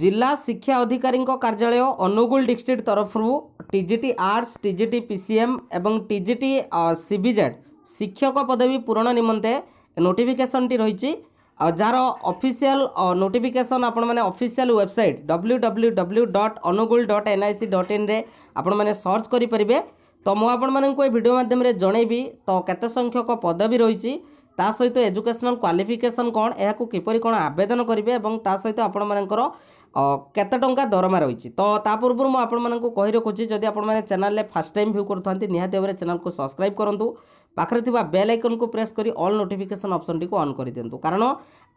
ଜିଲ୍ଲା ଶିକ୍ଷା ଅଧିକାରୀଙ୍କ କାର୍ଯ୍ୟାଳୟ ଅନୁଗୁଳ ଡିଷ୍ଟ୍ରିକ୍ଟ ତରଫରୁ ଟିଜିଟି ଆର୍ଟ୍ସ ଟିଜିଟି ପିସିଏମ୍ ଏବଂ ଟିଜିଟି ସିବିଜେଡ୍ ଶିକ୍ଷକ ପଦବୀ ପୂରଣ ନିମନ୍ତେ ନୋଟିଫିକେସନ୍ଟି ରହିଛି ଯାହାର ଅଫିସିଆଲ୍ ନୋଟିଫିକେସନ୍ ଆପଣମାନେ official website W W W dot Angul dot N I C dot ଇନ୍ରେ ଆପଣମାନେ ସର୍ଚ୍ଚ କରିପାରିବେ ତ ମୁଁ ଆପଣମାନଙ୍କୁ ଏ ଭିଡ଼ିଓ ମାଧ୍ୟମରେ ଜଣେଇବି ତ କେତେ ସଂଖ୍ୟକ ପଦବୀ ରହିଛି ତା ସହିତ ଏଜୁକେସନାଲ କ୍ୱାଲିଫିକେସନ କ'ଣ ଏହାକୁ କିପରି କ'ଣ ଆବେଦନ କରିବେ ଏବଂ ତା ସହିତ ଆପଣମାନଙ୍କର କେତେ ଟଙ୍କା ଦରମା ରହିଛି ତ ତା ପୂର୍ବରୁ ମୁଁ ଆପଣମାନଙ୍କୁ କହି ରଖୁଛି ଯଦି ଆପଣମାନେ ଚ୍ୟାନେଲରେ ଫାର୍ଷ୍ଟ ଟାଇମ୍ ଭ୍ୟୁ କରୁଥାନ୍ତି ନିହାତି ଭାବରେ ଚ୍ୟାନେଲକୁ ସବସ୍କ୍ରାଇବ୍ କରନ୍ତୁ पाखे आइकन को प्रेस कर अल् नोटिफिकेसन अप्सन टी अन कर कारण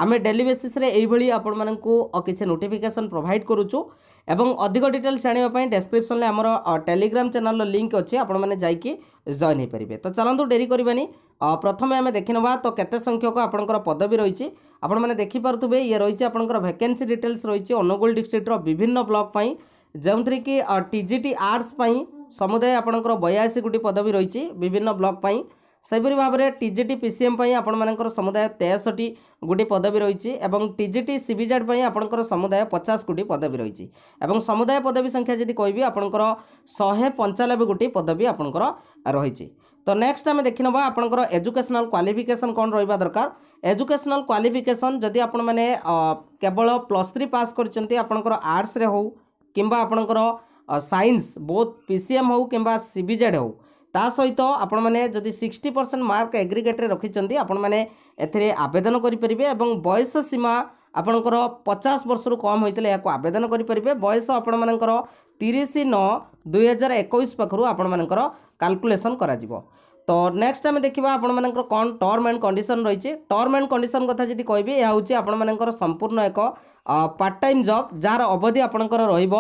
आम डेली बेसीस्रेभली आपण मिछे नोटिफिकेसन प्रोभाइड करुचु एवं अधिक डिटेल्स जानवाई डेस्क्रिपन में आम टेलीग्राम चेल लिंक अच्छे आपण मैंने जॉन हो पारे तो चलो डेरी कर प्रथम आम देखा तो केख्यक आपंकर पदवी रही आपने देखिपे ये रही आपंकर भैकेन्सी डिटेल्स रही अनुगुल डिस्ट्रिक्टर विभिन्न ब्लक जो थी कि टी टी आर्ट्स समुदाय आपंकर बयासी गोटी पदवी रही विभिन्न ब्लक ସେହିପରି ଭାବରେ ଟିଜିଟି ପିସିଏମ୍ ପାଇଁ ଆପଣମାନଙ୍କର ସମୁଦାୟ ତେଷଠି ଗୋଟି ପଦବୀ ରହିଛି ଏବଂ ଟିଜିଟି ସିବିଜେଡ୍ ପାଇଁ ଆପଣଙ୍କର ସମୁଦାୟ ପଚାଶ ଗୋଟି ପଦବୀ ରହିଛି ଏବଂ ସମୁଦାୟ ପଦବୀ ସଂଖ୍ୟା ଯଦି କହିବି ଆପଣଙ୍କର ଶହେ ପଞ୍ଚାନବେ ଗୋଟି ପଦବୀ ଆପଣଙ୍କର ରହିଛି ତ ନେକ୍ସଟ ଆମେ ଦେଖିନେବା ଆପଣଙ୍କର ଏଜୁକେସନାଲ କ୍ୱାଲିଫିକେସନ୍ କ'ଣ ରହିବା ଦରକାର ଏଜୁକେସନାଲ କ୍ୱାଲିଫିକେସନ୍ ଯଦି ଆପଣମାନେ କେବଳ ପ୍ଲସ୍ ଥ୍ରୀ ପାସ୍ କରିଛନ୍ତି ଆପଣଙ୍କର ଆର୍ଟ୍ସରେ ହେଉ କିମ୍ବା ଆପଣଙ୍କର science both P C M ହେଉ କିମ୍ବା ସିବିଜେଡ୍ ହେଉ ତା ସହିତ ଆପଣମାନେ ଯଦି ସିକ୍ସଟି ପରସେଣ୍ଟ ମାର୍କ ଏଗ୍ରିଗେଟ୍ରେ ରଖିଛନ୍ତି ଆପଣମାନେ ଏଥିରେ ଆବେଦନ କରିପାରିବେ ଏବଂ ବୟସ ସୀମା ଆପଣଙ୍କର ପଚାଶ ବର୍ଷରୁ କମ୍ ହୋଇଥିଲେ ଏହାକୁ ଆବେଦନ କରିପାରିବେ ବୟସ ଆପଣମାନଙ୍କର ତିରିଶ ନଅ ଦୁଇହଜାର ଏକୋଇଶ ପାଖରୁ ଆପଣମାନଙ୍କର କାଲକୁଲେସନ୍ କରାଯିବ ତ ନେକ୍ସଟ ଆମେ ଦେଖିବା ଆପଣମାନଙ୍କର କ'ଣ ଟର୍ମ ଆଣ୍ଡ କଣ୍ଡିସନ୍ ରହିଛି ଟର୍ମ ଆଣ୍ଡ କଣ୍ଡିସନ୍ କଥା ଯଦି କହିବି ଏହା ହେଉଛି ଆପଣମାନଙ୍କର ସମ୍ପୂର୍ଣ୍ଣ ଏକ ପାର୍ଟ ଟାଇମ୍ ଜବ୍ ଯାହାର ଅବଧି ଆପଣଙ୍କର ରହିବ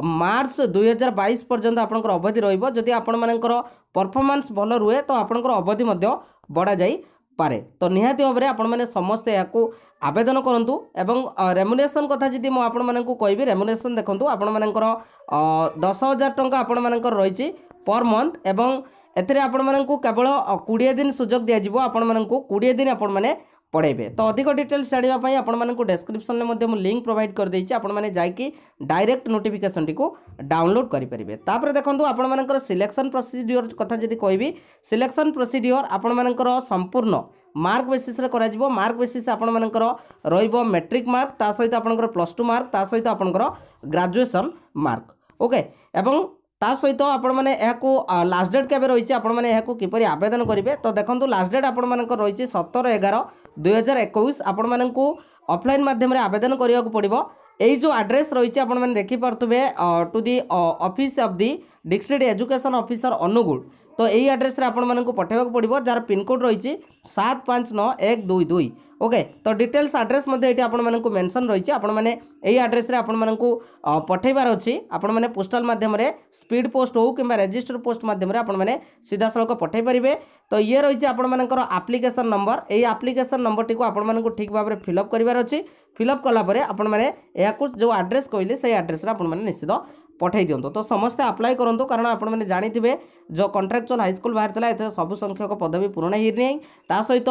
ମାର୍ଚ୍ଚ ଦୁଇହଜାର ବାଇଶ ପର୍ଯ୍ୟନ୍ତ ଆପଣଙ୍କର ଅବଧି ରହିବ ଯଦି ଆପଣମାନଙ୍କର ପରଫର୍ମାନ୍ସ ଭଲ ରୁହେ ତ ଆପଣଙ୍କର ଅବଧି ମଧ୍ୟ ବଢ଼ାଯାଇ ପାରେ ତ ନିହାତି ଭାବରେ ଆପଣମାନେ ସମସ୍ତେ ଏହାକୁ ଆବେଦନ କରନ୍ତୁ ଏବଂ ରେମୁନେସନ୍ କଥା ଯଦି ମୁଁ ଆପଣମାନଙ୍କୁ କହିବି ରେମୁନେସନ୍ ଦେଖନ୍ତୁ ଆପଣମାନଙ୍କର ଦଶ ହଜାର ଟଙ୍କା ଆପଣମାନଙ୍କର ରହିଛି ପର୍ ମନ୍ଥ ଏବଂ ଏଥିରେ ଆପଣମାନଙ୍କୁ କେବଳ କୋଡ଼ିଏ ଦିନ ସୁଯୋଗ ଦିଆଯିବ ଆପଣମାନଙ୍କୁ କୋଡ଼ିଏ ଦିନ ଆପଣମାନେ पढ़े तो अधिक डिटेल्स जानापी आपंक डेस्क्रिप्सन में लिंक प्रोभाइड करदे आपने जाकि डायरेक्ट नोटिफिकेसन टी डाउनलोड करें देखो आपर सिलेक्शन प्रोसीड्योर कथा जी कह सिलेक्शन प्रोसीड्योर आपर संपूर्ण मार्क बेसीस मार्क बेसीस आपर रैट्रिक मार्क ता सहित आप प्लस टू मार्क ता सहित आप ग्राजुएसन मार्क ओके ତା ସହିତ ଆପଣମାନେ ଏହାକୁ ଲାଷ୍ଟ ଡେଟ୍ କେବେ ରହିଛି ଆପଣମାନେ ଏହାକୁ କିପରି ଆବେଦନ କରିବେ ତ ଦେଖନ୍ତୁ ଲାଷ୍ଟ ଡେଟ୍ ଆପଣମାନଙ୍କର ରହିଛି ସତର ଏଗାର ଦୁଇହଜାର ଏକୋଇଶ ଆପଣମାନଙ୍କୁ ଅଫଲାଇନ୍ ମାଧ୍ୟମରେ ଆବେଦନ କରିବାକୁ ପଡ଼ିବ ଏଇ ଯେଉଁ ଆଡ୍ରେସ୍ ରହିଛି ଆପଣମାନେ ଦେଖିପାରୁଥିବେ to the office of the district education officer Angul तो यही आड्रेस आपको पठेवाक पड़ो जार पिनकोड रही सात पाँच नौ एक दुई दुई ओके तो डिटेल्स आड्रेस आपको मेनसन रही आपई आड्रेस पठेबार अच्छी आपस्टाल मध्यम स्पीड पोस्ट हो कि रेजिस्टर पोस्ट मध्यम सीधा सड़क पठे पारे तो ये रही आपर आप्लिकेसन नंबर यही आप्लिकेसन नंबर टी आप ठीक भाव में फिलअप करार अच्छी फिलअप कालापर आपने जो आड्रेस कहले आड्रेस निश्चित পঠাই দিও তো সমস্তে আপ্লাই করতু কারণ আপনার জাঁথিবে যে কন্ট্রাকচুয়াল হাইস্কুল বাহারি এতে সবু সংখ্যক পদবী পূরণ হয়ে তা সহিত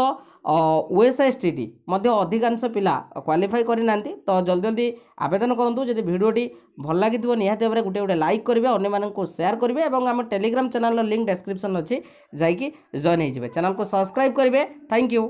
ওএসএসটিটি মধ্যে অধিকাংশ পিলা কোয়ালিফাই করে না তো জলদি জলদি আবেদন করতু যদি ভিডিওটি ভাল লাগিব নিহতি ভাবে গোটে গোটে লাইক করবে অন্য মানুষ সেয়ার করবে এবং আমার টেলিগ্রাম চ্যানেল লিঙ্ক ডেসক্রিপশন অছি যাই জয়েন হয়ে যাবে চ্যানেল সবসক্রাইব করবে থ্যাংক ইউ